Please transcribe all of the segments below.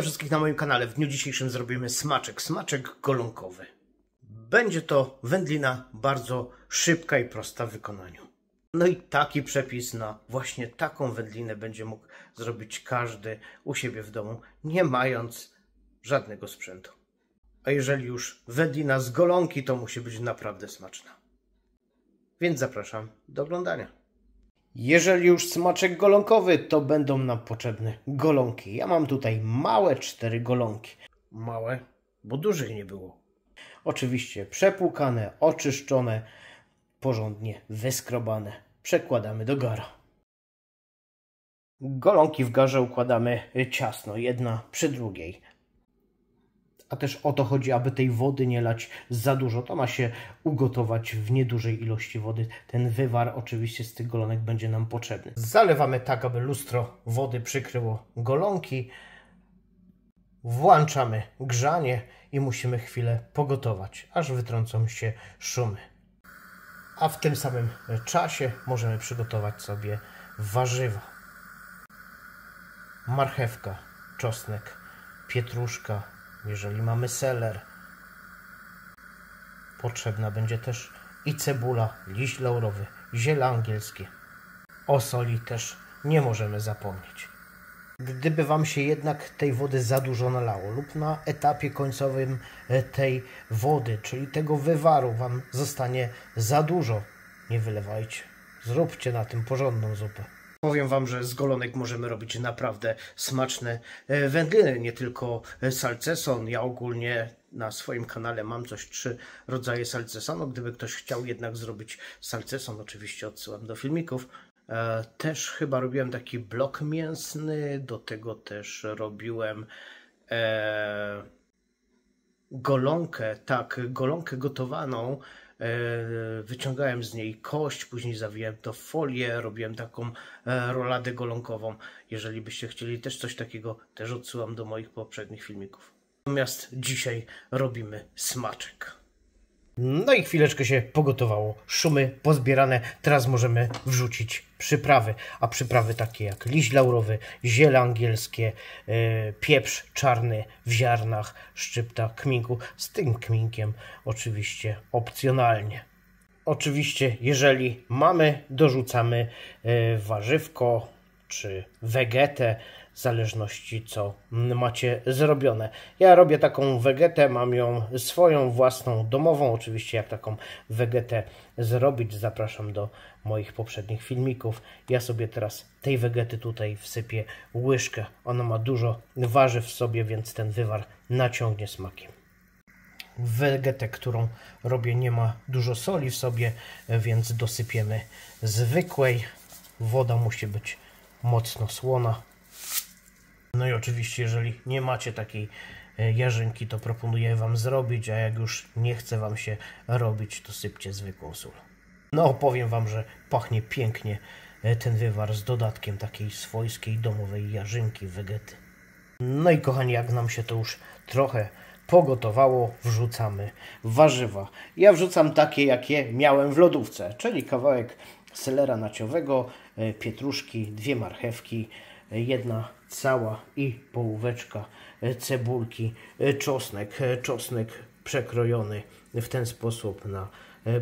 wszystkich na moim kanale. W dniu dzisiejszym zrobimy smaczek, smaczek golonkowy. Będzie to wędlina bardzo szybka i prosta w wykonaniu. No i taki przepis na właśnie taką wędlinę będzie mógł zrobić każdy u siebie w domu, nie mając żadnego sprzętu. A jeżeli już wędlina z golonki, to musi być naprawdę smaczna. Więc zapraszam do oglądania. Jeżeli już smaczek golonkowy, to będą nam potrzebne golonki. Ja mam tutaj małe cztery golonki. Małe, bo dużych nie było. Oczywiście przepłukane, oczyszczone, porządnie wyskrobane. Przekładamy do gara. Golonki w garze układamy ciasno, jedna przy drugiej a też o to chodzi, aby tej wody nie lać za dużo. To ma się ugotować w niedużej ilości wody. Ten wywar oczywiście z tych golonek będzie nam potrzebny. Zalewamy tak, aby lustro wody przykryło golonki. Włączamy grzanie i musimy chwilę pogotować, aż wytrącą się szumy. A w tym samym czasie możemy przygotować sobie warzywa. Marchewka, czosnek, pietruszka, jeżeli mamy seller, potrzebna będzie też i cebula, liść laurowy, ziele angielskie. O soli też nie możemy zapomnieć. Gdyby Wam się jednak tej wody za dużo nalało lub na etapie końcowym e, tej wody, czyli tego wywaru Wam zostanie za dużo, nie wylewajcie. Zróbcie na tym porządną zupę. Powiem Wam, że z golonek możemy robić naprawdę smaczne e, wędliny, nie tylko e, salceson. Ja ogólnie na swoim kanale mam coś trzy rodzaje salcesonu. Gdyby ktoś chciał jednak zrobić salceson, oczywiście odsyłam do filmików. E, też chyba robiłem taki blok mięsny, do tego też robiłem golonkę, tak, golonkę gotowaną E, wyciągałem z niej kość, później zawijałem to w folię, robiłem taką e, roladę golonkową. Jeżeli byście chcieli też coś takiego, też odsyłam do moich poprzednich filmików. Natomiast dzisiaj robimy smaczek. No i chwileczkę się pogotowało. Szumy pozbierane, teraz możemy wrzucić przyprawy. A przyprawy takie jak liść laurowy, ziele angielskie, yy, pieprz czarny w ziarnach, szczypta kminku. Z tym kminkiem oczywiście opcjonalnie. Oczywiście, jeżeli mamy, dorzucamy yy, warzywko czy wegetę w zależności co macie zrobione. Ja robię taką wegetę, mam ją swoją własną domową. Oczywiście jak taką wegetę zrobić zapraszam do moich poprzednich filmików. Ja sobie teraz tej wegety tutaj wsypię łyżkę. Ona ma dużo warzyw w sobie, więc ten wywar naciągnie smakiem wegetę, którą robię, nie ma dużo soli w sobie, więc dosypiemy zwykłej. Woda musi być mocno słona. No i oczywiście, jeżeli nie macie takiej e, jarzynki, to proponuję Wam zrobić, a jak już nie chce Wam się robić, to sypcie zwykłą sól. No, powiem Wam, że pachnie pięknie e, ten wywar z dodatkiem takiej swojskiej domowej jarzynki wegety. No i kochani, jak nam się to już trochę pogotowało, wrzucamy warzywa. Ja wrzucam takie, jakie miałem w lodówce, czyli kawałek selera naciowego, e, pietruszki, dwie marchewki, jedna cała i połóweczka cebulki, czosnek, czosnek przekrojony w ten sposób na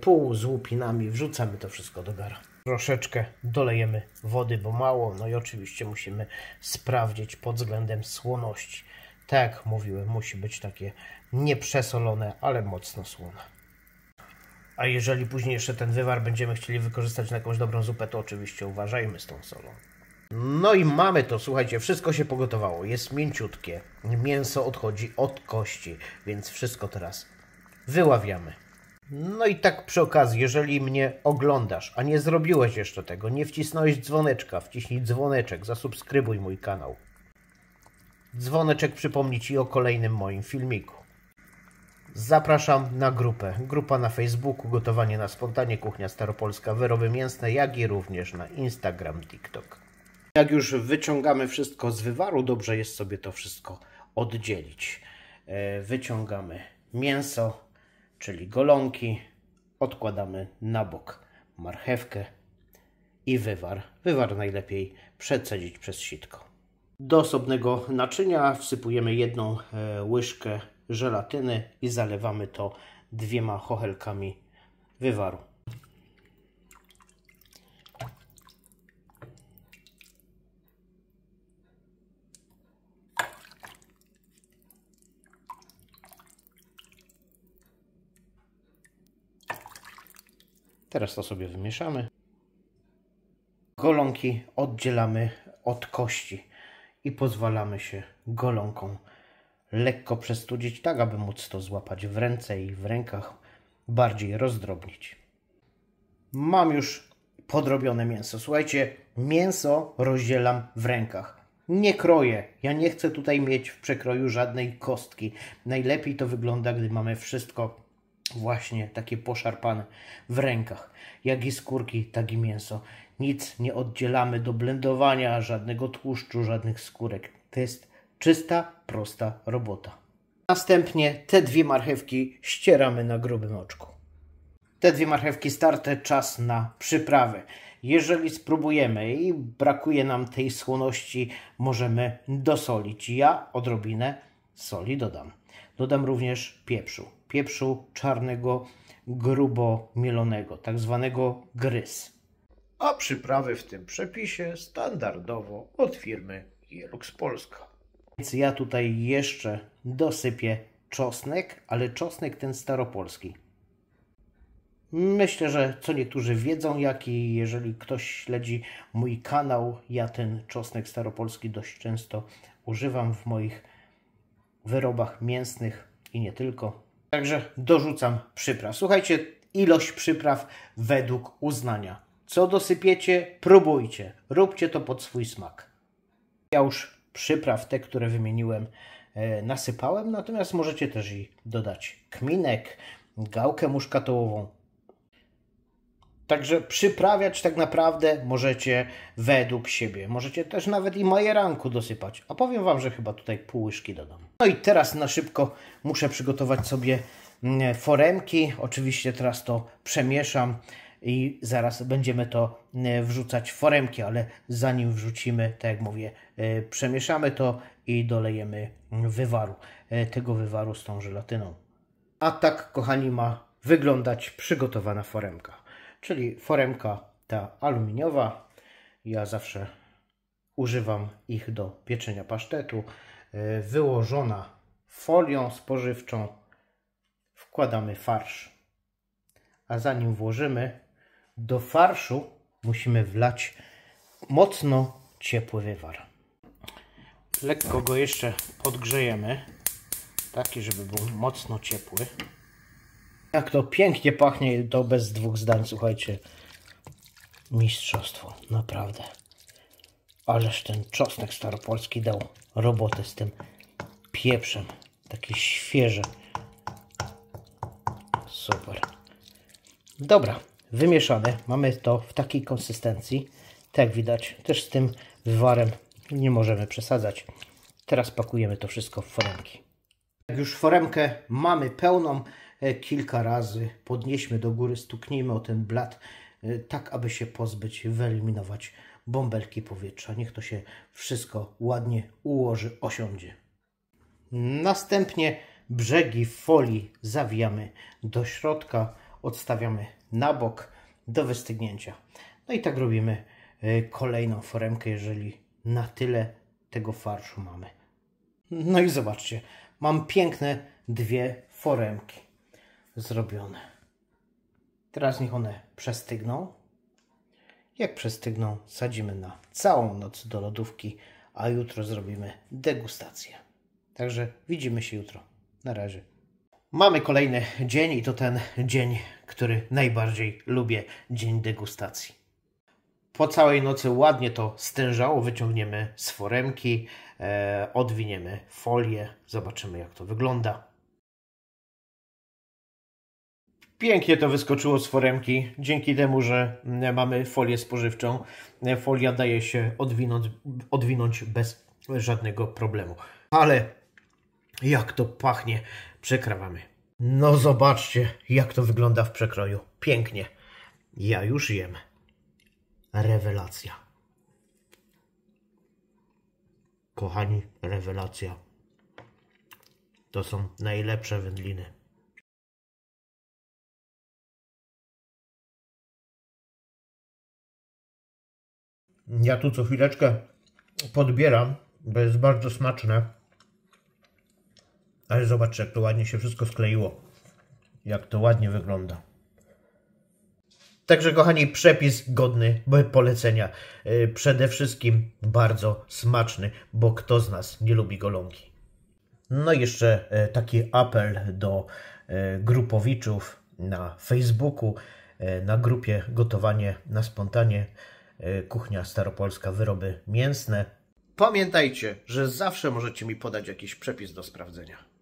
pół z łupinami. Wrzucamy to wszystko do gara. Troszeczkę dolejemy wody, bo mało, no i oczywiście musimy sprawdzić pod względem słoności. Tak jak mówiłem, musi być takie nieprzesolone, ale mocno słone. A jeżeli później jeszcze ten wywar będziemy chcieli wykorzystać na jakąś dobrą zupę, to oczywiście uważajmy z tą solą. No i mamy to, słuchajcie, wszystko się pogotowało, jest mięciutkie, mięso odchodzi od kości, więc wszystko teraz wyławiamy. No i tak przy okazji, jeżeli mnie oglądasz, a nie zrobiłeś jeszcze tego, nie wcisnąłeś dzwoneczka, wciśnij dzwoneczek, zasubskrybuj mój kanał. Dzwoneczek przypomni Ci o kolejnym moim filmiku. Zapraszam na grupę. Grupa na Facebooku, gotowanie na spontanie, kuchnia staropolska, wyroby mięsne, jak i również na Instagram, TikTok jak już wyciągamy wszystko z wywaru, dobrze jest sobie to wszystko oddzielić. E, wyciągamy mięso, czyli golonki, odkładamy na bok marchewkę i wywar. Wywar najlepiej przecedzić przez sitko. Do osobnego naczynia wsypujemy jedną e, łyżkę żelatyny i zalewamy to dwiema chochelkami wywaru. Teraz to sobie wymieszamy. Golonki oddzielamy od kości i pozwalamy się golonką lekko przestudzić, tak aby móc to złapać w ręce i w rękach bardziej rozdrobnić. Mam już podrobione mięso. Słuchajcie, mięso rozdzielam w rękach. Nie kroję. Ja nie chcę tutaj mieć w przekroju żadnej kostki. Najlepiej to wygląda, gdy mamy wszystko właśnie takie poszarpane w rękach. Jak i skórki, tak i mięso. Nic nie oddzielamy do blendowania, żadnego tłuszczu, żadnych skórek. To jest czysta, prosta robota. Następnie te dwie marchewki ścieramy na grubym oczku. Te dwie marchewki starte, czas na przyprawy. Jeżeli spróbujemy i brakuje nam tej słoności, możemy dosolić. Ja odrobinę soli dodam. Dodam również pieprzu pieprzu czarnego grubo mielonego, tak zwanego gryz. A przyprawy w tym przepisie standardowo od firmy Jelux Polska. Więc ja tutaj jeszcze dosypię czosnek, ale czosnek ten staropolski. Myślę, że co niektórzy wiedzą, jak i jeżeli ktoś śledzi mój kanał, ja ten czosnek staropolski dość często używam w moich wyrobach mięsnych i nie tylko. Także dorzucam przypraw. Słuchajcie, ilość przypraw według uznania. Co dosypiecie, próbujcie. Róbcie to pod swój smak. Ja już przypraw, te, które wymieniłem, e, nasypałem, natomiast możecie też i dodać kminek, gałkę muszkatołową, Także przyprawiać tak naprawdę możecie według siebie. Możecie też nawet i majeranku dosypać. A powiem Wam, że chyba tutaj pół łyżki dodam. No i teraz na szybko muszę przygotować sobie mm, foremki. Oczywiście teraz to przemieszam i zaraz będziemy to mm, wrzucać w foremki, ale zanim wrzucimy, tak jak mówię, y, przemieszamy to i dolejemy mm, wywaru. Y, tego wywaru z tą żelatyną. A tak, kochani, ma wyglądać przygotowana foremka czyli foremka ta aluminiowa. Ja zawsze używam ich do pieczenia pasztetu. E, wyłożona folią spożywczą wkładamy farsz. A zanim włożymy do farszu musimy wlać mocno ciepły wywar. Lekko go jeszcze podgrzejemy, taki żeby był mocno ciepły. Jak to pięknie pachnie to bez dwóch zdań, słuchajcie. Mistrzostwo, naprawdę. Ależ ten czosnek staropolski dał robotę z tym pieprzem. Takie świeże. Super. Dobra, wymieszane. Mamy to w takiej konsystencji. Tak widać, też z tym wywarem nie możemy przesadzać. Teraz pakujemy to wszystko w foremki. Jak już foremkę mamy pełną, E, kilka razy podnieśmy do góry, stuknijmy o ten blat, e, tak aby się pozbyć, wyeliminować bąbelki powietrza. Niech to się wszystko ładnie ułoży, osiądzie. Następnie brzegi folii zawijamy do środka, odstawiamy na bok do wystygnięcia. No i tak robimy e, kolejną foremkę, jeżeli na tyle tego farszu mamy. No i zobaczcie, mam piękne dwie foremki zrobione. Teraz niech one przestygną. Jak przestygną, sadzimy na całą noc do lodówki, a jutro zrobimy degustację. Także widzimy się jutro. Na razie. Mamy kolejny dzień i to ten dzień, który najbardziej lubię, dzień degustacji. Po całej nocy ładnie to stężało, wyciągniemy z foremki, e, odwiniemy folię, zobaczymy jak to wygląda. Pięknie to wyskoczyło z foremki, dzięki temu, że e, mamy folię spożywczą. E, folia daje się odwinąć, odwinąć bez żadnego problemu. Ale jak to pachnie przekrawamy. No zobaczcie, jak to wygląda w przekroju. Pięknie. Ja już jem. Rewelacja. Kochani, rewelacja. To są najlepsze wędliny. Ja tu co chwileczkę podbieram, bo jest bardzo smaczne. Ale zobaczcie, jak to ładnie się wszystko skleiło. Jak to ładnie wygląda. Także kochani, przepis godny polecenia. Y, przede wszystkim bardzo smaczny, bo kto z nas nie lubi golonki. No i jeszcze y, taki apel do y, grupowiczów na Facebooku, na grupie Gotowanie na Spontanie. E, kuchnia staropolska, wyroby mięsne. Pamiętajcie, że zawsze możecie mi podać jakiś przepis do sprawdzenia.